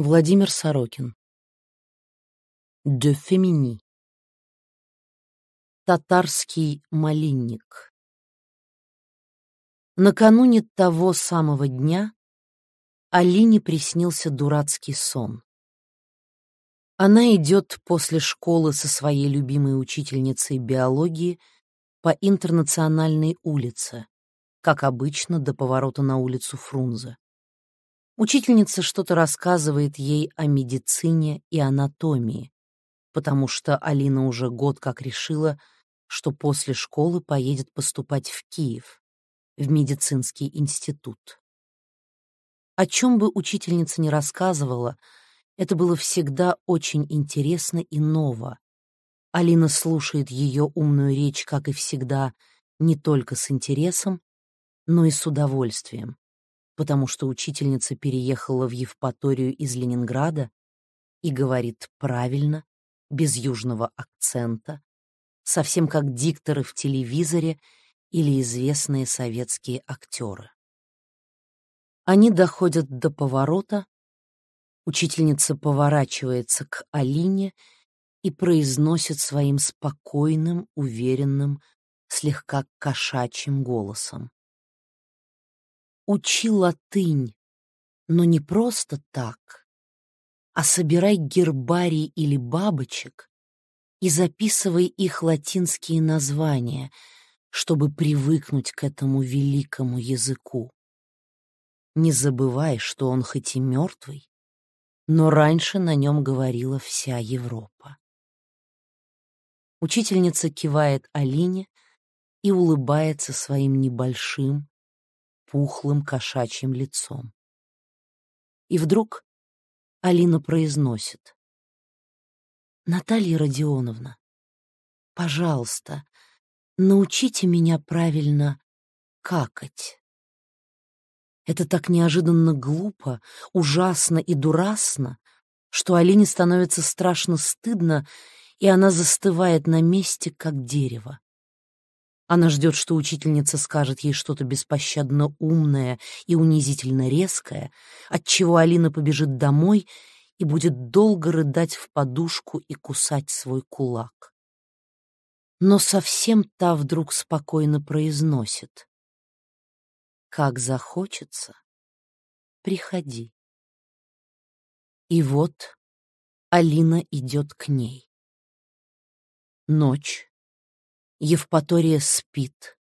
Владимир Сорокин. Де Фемини. Татарский малинник. Накануне того самого дня Алине приснился дурацкий сон. Она идет после школы со своей любимой учительницей биологии по интернациональной улице, как обычно, до поворота на улицу Фрунзе. Учительница что-то рассказывает ей о медицине и анатомии, потому что Алина уже год как решила, что после школы поедет поступать в Киев, в медицинский институт. О чем бы учительница не рассказывала, это было всегда очень интересно и ново. Алина слушает ее умную речь, как и всегда, не только с интересом, но и с удовольствием потому что учительница переехала в Евпаторию из Ленинграда и говорит правильно, без южного акцента, совсем как дикторы в телевизоре или известные советские актеры. Они доходят до поворота, учительница поворачивается к Алине и произносит своим спокойным, уверенным, слегка кошачьим голосом учи латынь, но не просто так, а собирай гербарий или бабочек и записывай их латинские названия, чтобы привыкнуть к этому великому языку. Не забывай, что он хоть и мертвый, но раньше на нем говорила вся Европа. Учительница кивает Алине и улыбается своим небольшим, пухлым кошачьим лицом. И вдруг Алина произносит. «Наталья Родионовна, пожалуйста, научите меня правильно какать». Это так неожиданно глупо, ужасно и дурасно, что Алине становится страшно стыдно, и она застывает на месте, как дерево. Она ждет, что учительница скажет ей что-то беспощадно умное и унизительно резкое, отчего Алина побежит домой и будет долго рыдать в подушку и кусать свой кулак. Но совсем та вдруг спокойно произносит. «Как захочется, приходи». И вот Алина идет к ней. Ночь Евпатория спит.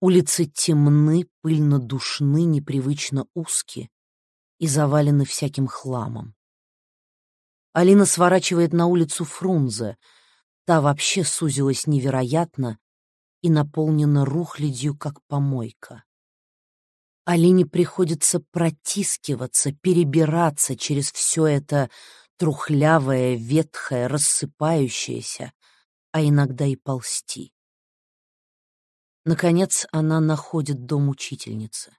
Улицы темны, пыльно душны, непривычно узки и завалены всяким хламом. Алина сворачивает на улицу Фрунзе. Та вообще сузилась невероятно и наполнена рухлядью, как помойка. Алине приходится протискиваться, перебираться через все это трухлявое, ветхое, рассыпающееся, а иногда и ползти. Наконец она находит дом учительницы.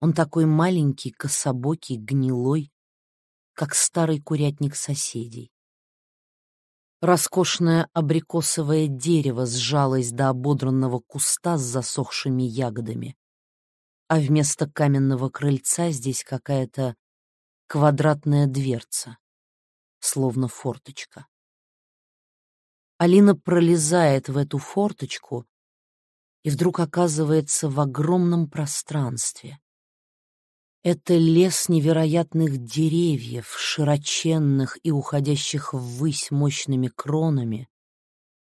Он такой маленький, кособокий, гнилой, как старый курятник соседей. Роскошное абрикосовое дерево сжалось до ободранного куста с засохшими ягодами, а вместо каменного крыльца здесь какая-то квадратная дверца, словно форточка. Алина пролезает в эту форточку и вдруг оказывается в огромном пространстве. Это лес невероятных деревьев, широченных и уходящих ввысь мощными кронами,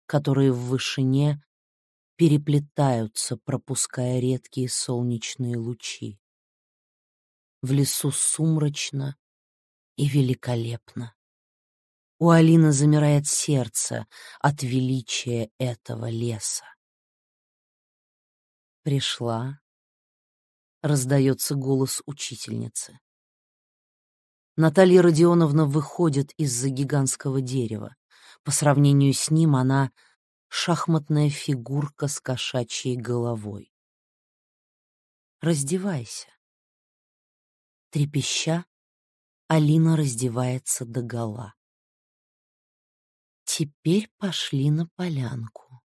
которые в вышине переплетаются, пропуская редкие солнечные лучи. В лесу сумрачно и великолепно. У Алины замирает сердце от величия этого леса. «Пришла», — раздается голос учительницы. Наталья Родионовна выходит из-за гигантского дерева. По сравнению с ним она — шахматная фигурка с кошачьей головой. «Раздевайся». Трепеща, Алина раздевается догола. Теперь пошли на полянку.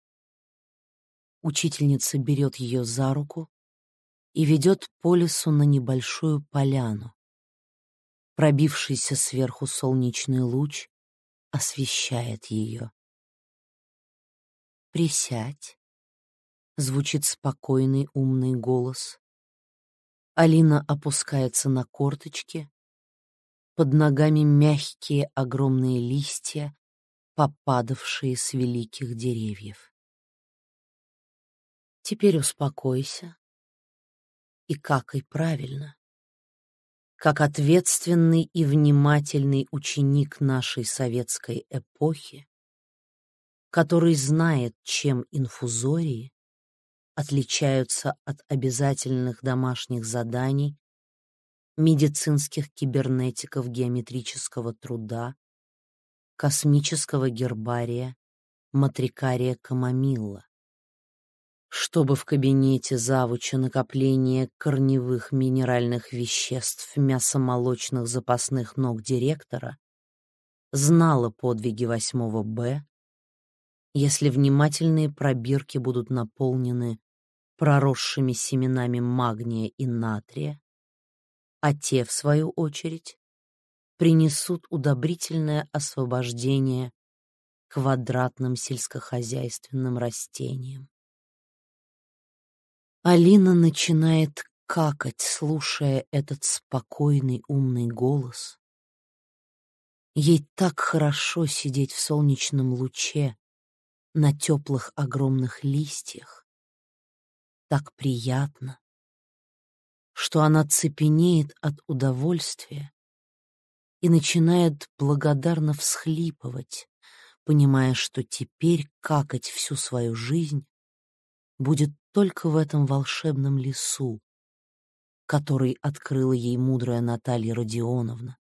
Учительница берет ее за руку и ведет по лесу на небольшую поляну. Пробившийся сверху солнечный луч освещает ее. «Присядь», — звучит спокойный умный голос. Алина опускается на корточки. Под ногами мягкие огромные листья, попадавшие с великих деревьев. Теперь успокойся и какай правильно. Как ответственный и внимательный ученик нашей советской эпохи, который знает, чем инфузории отличаются от обязательных домашних заданий медицинских кибернетиков геометрического труда космического гербария матрикария камомилла. Чтобы в кабинете завуча накопление корневых минеральных веществ мясомолочных запасных ног директора знала подвиги 8 Б, если внимательные пробирки будут наполнены проросшими семенами магния и натрия, а те, в свою очередь, принесут удобрительное освобождение квадратным сельскохозяйственным растениям. Алина начинает какать, слушая этот спокойный умный голос. Ей так хорошо сидеть в солнечном луче, на теплых огромных листьях. Так приятно, что она цепенеет от удовольствия и начинает благодарно всхлипывать, понимая, что теперь какать всю свою жизнь будет только в этом волшебном лесу, который открыла ей мудрая Наталья Родионовна.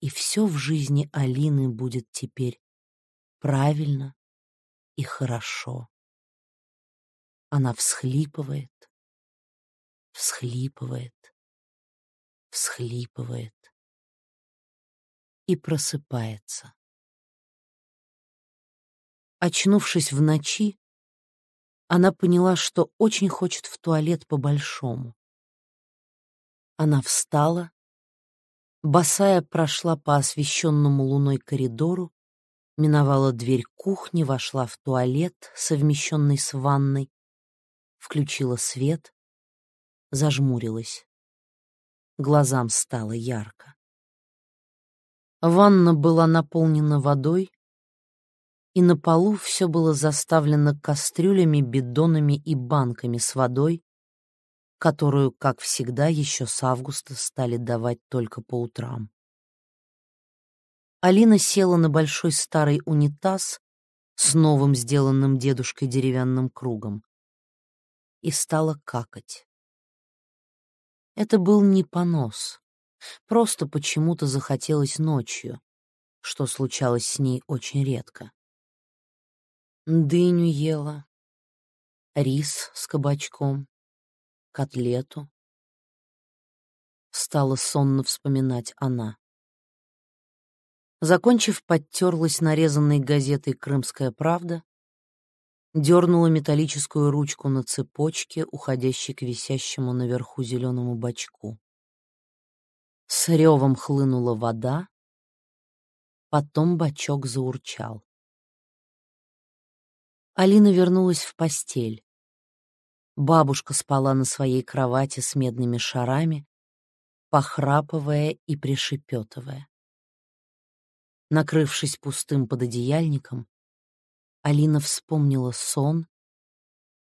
И все в жизни Алины будет теперь правильно и хорошо. Она всхлипывает, всхлипывает, всхлипывает и просыпается. Очнувшись в ночи, она поняла, что очень хочет в туалет по-большому. Она встала, босая прошла по освещенному луной коридору, миновала дверь кухни, вошла в туалет, совмещенный с ванной, включила свет, зажмурилась. Глазам стало ярко. Ванна была наполнена водой, и на полу все было заставлено кастрюлями, бидонами и банками с водой, которую, как всегда, еще с августа стали давать только по утрам. Алина села на большой старый унитаз с новым сделанным дедушкой деревянным кругом и стала какать. Это был не понос. Просто почему-то захотелось ночью, что случалось с ней очень редко. Дыню ела, рис с кабачком, котлету. Стала сонно вспоминать она. Закончив, подтерлась нарезанной газетой «Крымская правда», дернула металлическую ручку на цепочке, уходящей к висящему наверху зеленому бачку. С ревом хлынула вода, потом бачок заурчал. Алина вернулась в постель. Бабушка спала на своей кровати с медными шарами, похрапывая и пришепетывая. Накрывшись пустым пододеяльником, Алина вспомнила сон,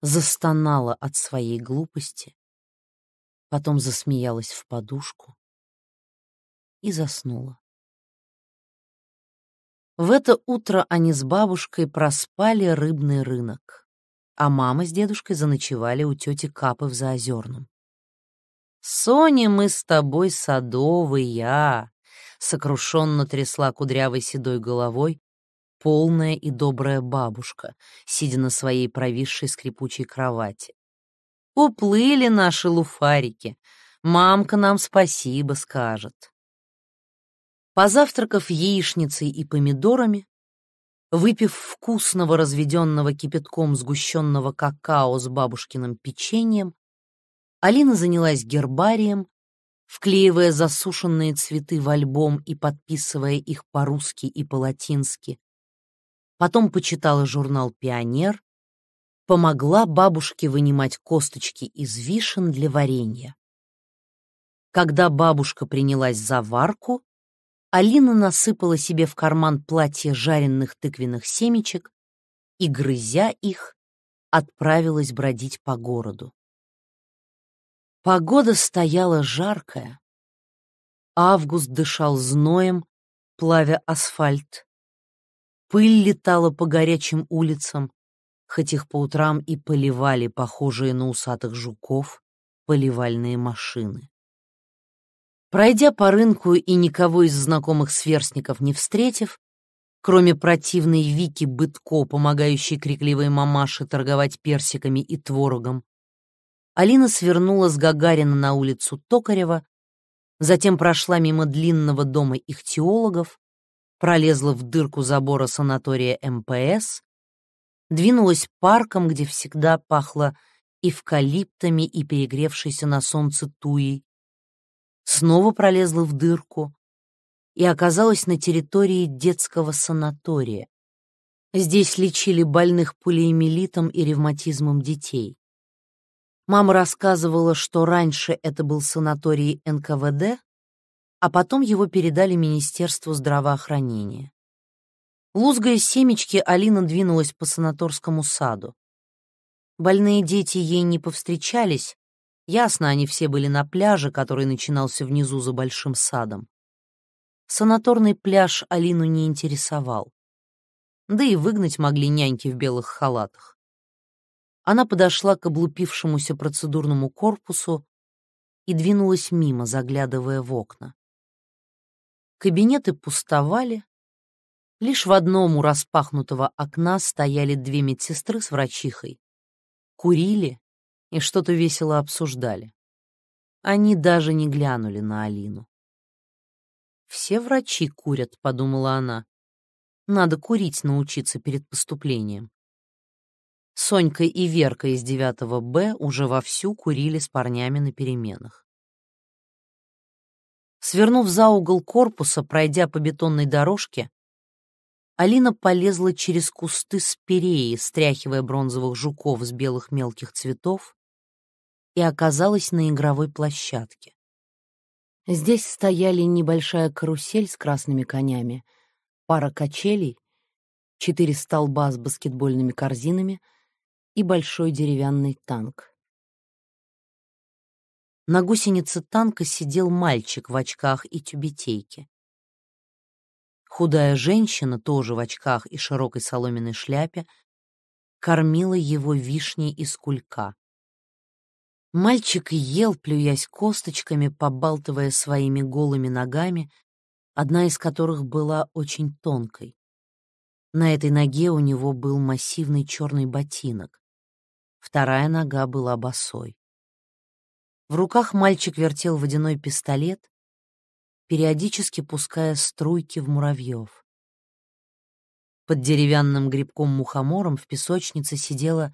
застонала от своей глупости, потом засмеялась в подушку и заснула. В это утро они с бабушкой проспали рыбный рынок, а мама с дедушкой заночевали у тети Капы в Заозерном. «Соня, мы с тобой садовые!» — сокрушенно трясла кудрявой седой головой полная и добрая бабушка, сидя на своей провисшей скрипучей кровати. «Уплыли наши луфарики. Мамка нам спасибо скажет». Позавтракав яичницей и помидорами, выпив вкусного разведенного кипятком сгущенного какао с бабушкиным печеньем, Алина занялась гербарием, вклеивая засушенные цветы в альбом и подписывая их по-русски и по-латински. Потом почитала журнал «Пионер», помогла бабушке вынимать косточки из вишен для варенья. Когда бабушка принялась за варку, Алина насыпала себе в карман платье жареных тыквенных семечек и, грызя их, отправилась бродить по городу. Погода стояла жаркая. Август дышал зноем, плавя асфальт. Пыль летала по горячим улицам, хоть их по утрам и поливали похожие на усатых жуков поливальные машины. Пройдя по рынку и никого из знакомых сверстников не встретив, кроме противной Вики Бытко, помогающей крикливой мамаше торговать персиками и творогом, Алина свернула с Гагарина на улицу Токарева, затем прошла мимо длинного дома ихтиологов, пролезла в дырку забора санатория МПС, двинулась парком, где всегда пахло эвкалиптами и перегревшейся на солнце туей, снова пролезла в дырку и оказалась на территории детского санатория. Здесь лечили больных полиэмилитом и ревматизмом детей. Мама рассказывала, что раньше это был санаторий НКВД, а потом его передали Министерству здравоохранения. Лузгая семечки, Алина двинулась по санаторскому саду. Больные дети ей не повстречались, Ясно, они все были на пляже, который начинался внизу за большим садом. Санаторный пляж Алину не интересовал. Да и выгнать могли няньки в белых халатах. Она подошла к облупившемуся процедурному корпусу и двинулась мимо, заглядывая в окна. Кабинеты пустовали. Лишь в одном у распахнутого окна стояли две медсестры с врачихой. Курили и что-то весело обсуждали. Они даже не глянули на Алину. «Все врачи курят», — подумала она. «Надо курить научиться перед поступлением». Сонька и Верка из 9 Б уже вовсю курили с парнями на переменах. Свернув за угол корпуса, пройдя по бетонной дорожке, Алина полезла через кусты спиреи, стряхивая бронзовых жуков с белых мелких цветов, и оказалась на игровой площадке. Здесь стояли небольшая карусель с красными конями, пара качелей, четыре столба с баскетбольными корзинами и большой деревянный танк. На гусенице танка сидел мальчик в очках и тюбетейке. Худая женщина, тоже в очках и широкой соломенной шляпе, кормила его вишней из кулька. Мальчик ел, плюясь косточками, побалтывая своими голыми ногами, одна из которых была очень тонкой. На этой ноге у него был массивный черный ботинок. Вторая нога была босой. В руках мальчик вертел водяной пистолет, периодически пуская струйки в муравьев. Под деревянным грибком-мухомором в песочнице сидела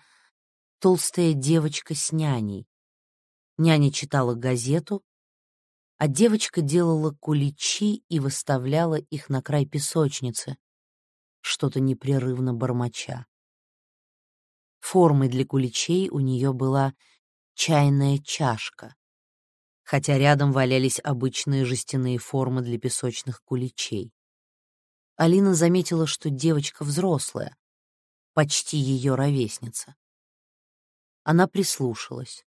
толстая девочка с няней, Няня читала газету, а девочка делала куличи и выставляла их на край песочницы, что-то непрерывно бормоча. Формой для куличей у нее была чайная чашка, хотя рядом валялись обычные жестяные формы для песочных куличей. Алина заметила, что девочка взрослая, почти ее ровесница. Она прислушалась.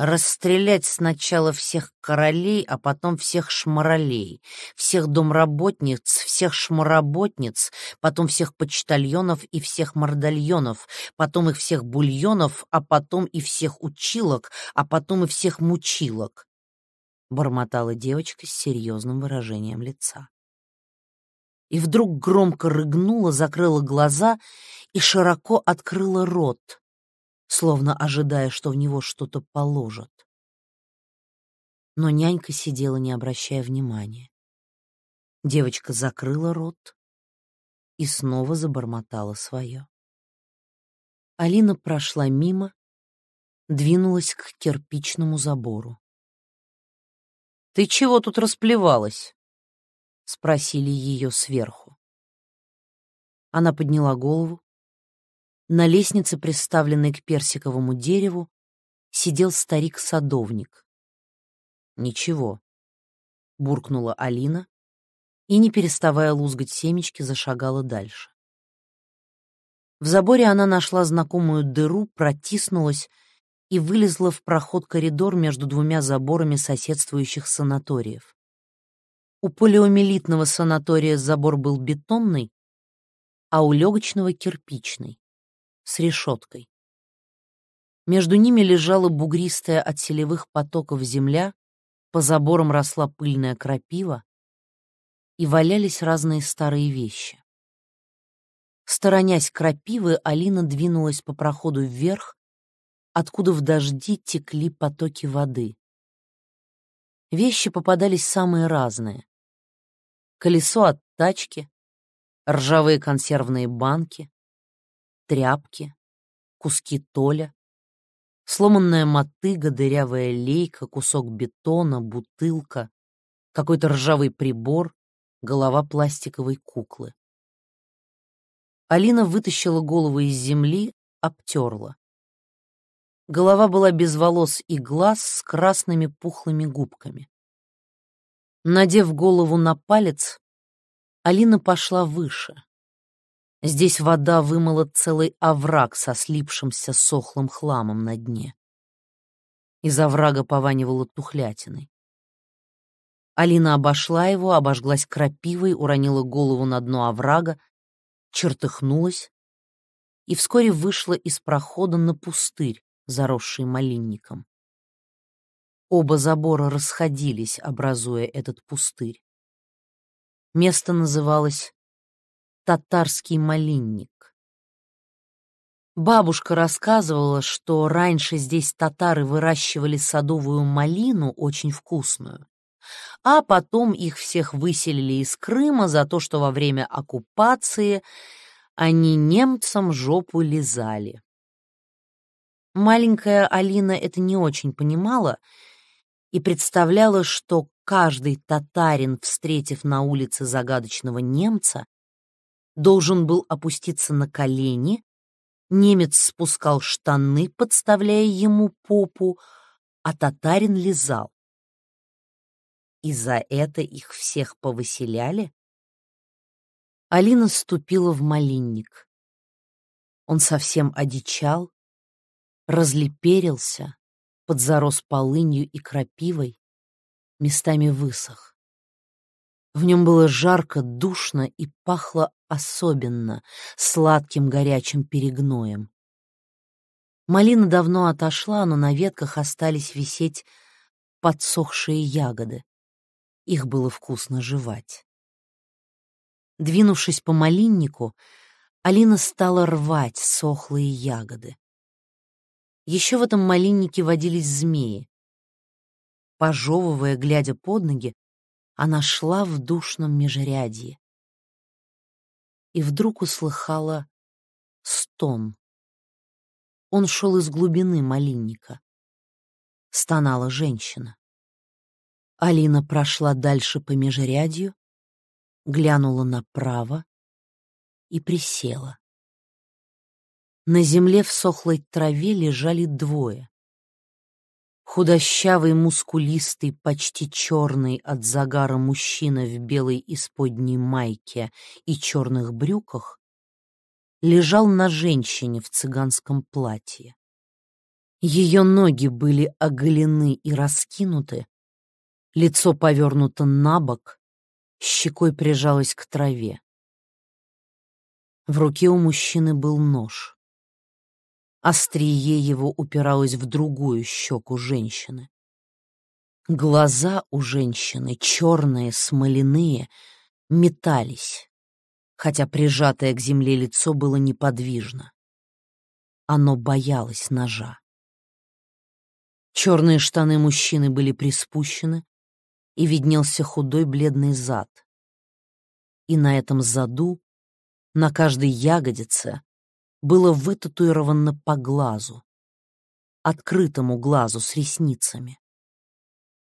Расстрелять сначала всех королей, а потом всех шморолей, всех домработниц, всех шмоработниц, потом всех почтальонов и всех мордальонов, потом их всех бульонов, а потом и всех училок, а потом и всех мучилок. Бормотала девочка с серьезным выражением лица. И вдруг громко рыгнула, закрыла глаза и широко открыла рот — словно ожидая, что в него что-то положат. Но нянька сидела, не обращая внимания. Девочка закрыла рот и снова забормотала свое. Алина прошла мимо, двинулась к кирпичному забору. «Ты чего тут расплевалась?» — спросили ее сверху. Она подняла голову, на лестнице, приставленной к персиковому дереву, сидел старик-садовник. «Ничего», — буркнула Алина и, не переставая лузгать семечки, зашагала дальше. В заборе она нашла знакомую дыру, протиснулась и вылезла в проход-коридор между двумя заборами соседствующих санаториев. У полиомиелитного санатория забор был бетонный, а у легочного — кирпичный с решеткой. Между ними лежала бугристая от селевых потоков земля, по заборам росла пыльная крапива, и валялись разные старые вещи. Сторонясь крапивы, Алина двинулась по проходу вверх, откуда в дожди текли потоки воды. Вещи попадались самые разные. Колесо от тачки, ржавые консервные банки, тряпки, куски толя, сломанная мотыга, дырявая лейка, кусок бетона, бутылка, какой-то ржавый прибор, голова пластиковой куклы. Алина вытащила голову из земли, обтерла. Голова была без волос и глаз с красными пухлыми губками. Надев голову на палец, Алина пошла выше, Здесь вода вымыла целый овраг со слипшимся сохлым хламом на дне. Из оврага пованивало тухлятиной. Алина обошла его, обожглась крапивой, уронила голову на дно оврага, чертыхнулась и вскоре вышла из прохода на пустырь, заросший малинником. Оба забора расходились, образуя этот пустырь. Место называлось татарский малинник. Бабушка рассказывала, что раньше здесь татары выращивали садовую малину, очень вкусную, а потом их всех выселили из Крыма за то, что во время оккупации они немцам жопу лизали. Маленькая Алина это не очень понимала и представляла, что каждый татарин, встретив на улице загадочного немца, должен был опуститься на колени, немец спускал штаны, подставляя ему попу, а татарин лизал. И за это их всех повыселяли? Алина ступила в малинник. Он совсем одичал, разлеперился, подзарос полынью и крапивой, местами высох. В нем было жарко, душно и пахло особенно сладким горячим перегноем. Малина давно отошла, но на ветках остались висеть подсохшие ягоды. Их было вкусно жевать. Двинувшись по малиннику, Алина стала рвать сохлые ягоды. Еще в этом малиннике водились змеи. Пожевывая, глядя под ноги, она шла в душном межрядье. И вдруг услыхала стон. Он шел из глубины малинника. Стонала женщина. Алина прошла дальше по межрядью, глянула направо и присела. На земле в сохлой траве лежали двое. Худощавый, мускулистый, почти черный от загара мужчина в белой исподней майке и чёрных брюках лежал на женщине в цыганском платье. Её ноги были оголены и раскинуты, лицо повернуто на бок, щекой прижалось к траве. В руке у мужчины был нож. Острие его упиралось в другую щеку женщины. Глаза у женщины, черные, смоляные, метались, хотя прижатое к земле лицо было неподвижно. Оно боялось ножа. Черные штаны мужчины были приспущены, и виднелся худой бледный зад. И на этом заду, на каждой ягодице, было вытатуировано по глазу, открытому глазу с ресницами.